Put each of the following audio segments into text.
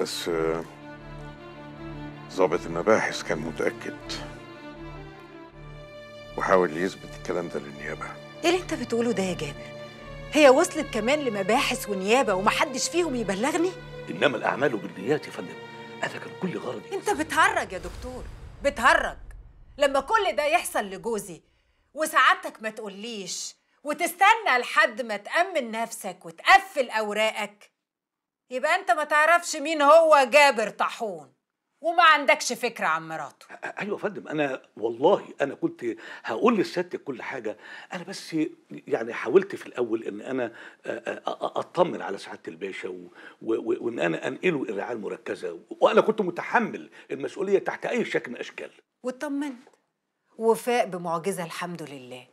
بس آه، ضابط المباحث كان متأكد وحاول يثبت الكلام ده للنيابة ايه اللي انت بتقوله ده يا جابر؟ هي وصلت كمان لمباحث ونيابة ومحدش فيهم يبلغني؟ إنما الأعمال بالنيات يا فندم هذا كان كل غرضي أنت بتهرج يا دكتور بتهرج لما كل ده يحصل لجوزي وسعادتك ما تقوليش وتستنى لحد ما تأمن نفسك وتقفل أوراقك يبقى انت ما تعرفش مين هو جابر طاحون وما عندكش فكره عن مراته ايوه يا فندم انا والله انا كنت هقول للست كل حاجه انا بس يعني حاولت في الاول ان انا اطمن على سعاده الباشا وان انا انقله الرعايه المركزه وانا كنت متحمل المسؤوليه تحت اي شكل من الاشكال واطمنت وفاء بمعجزه الحمد لله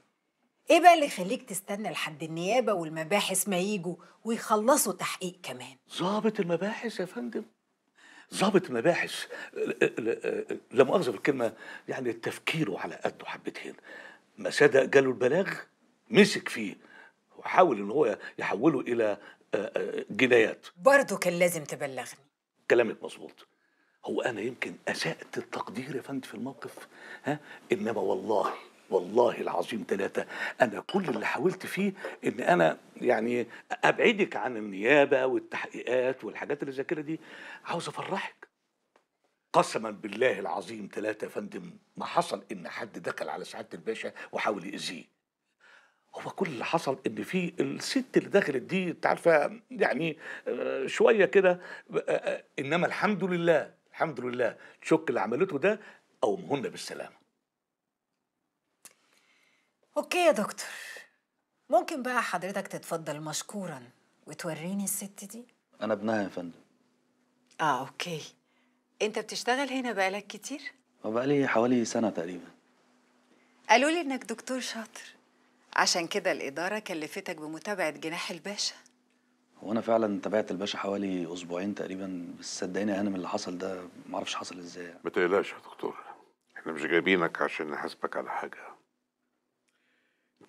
ايه بقى اللي يخليك تستنى لحد النيابه والمباحث ما يجوا ويخلصوا تحقيق كمان ظابط المباحث يا فندم ظابط المباحث لا مؤاخذه الكلمه يعني تفكيره على قده حبتين ما صدق جاله البلاغ مسك فيه وحاول ان هو يحوله الى آه، آه، جنايات برضه كان لازم تبلغني كلامك مظبوط هو انا يمكن اسأت التقدير يا فندم في الموقف ها انما والله والله العظيم ثلاثة أنا كل اللي حاولت فيه إن أنا يعني أبعدك عن النيابة والتحقيقات والحاجات اللي زي دي عاوز أفرحك قسما بالله العظيم ثلاثة يا فندم ما حصل إن حد دخل على سعادة الباشا وحاول يأذيه هو كل اللي حصل ان في الست اللي دخلت دي انت عارفه يعني آه، شويه كده آه، آه، انما الحمد لله الحمد لله تشك اللي عملته ده اومهن بالسلامه اوكي يا دكتور ممكن بقى حضرتك تتفضل مشكورا وتوريني الست دي انا ابنها يا فندم اه اوكي انت بتشتغل هنا بقالك كتير بقالي حوالي سنه تقريبا قالوا لي انك دكتور شاطر عشان كده الاداره كلفتك بمتابعه جناح الباشا هو انا فعلا تابعت الباشا حوالي اسبوعين تقريبا بس صدقني انا من اللي حصل ده معرفش حصل ازاي ما تقلقش يا دكتور احنا مش جايبينك عشان نحاسبك على حاجه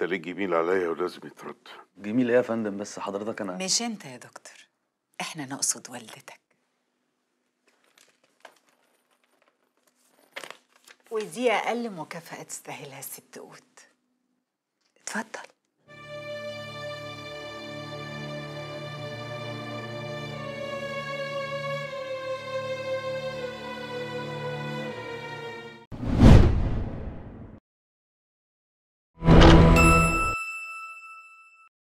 انت ليه جميل عليا ولازم يترد جميل ايه يا فندم بس حضرتك انا مش انت يا دكتور احنا نقصد والدتك ودي اقل مكافاه تستاهلها الست قوت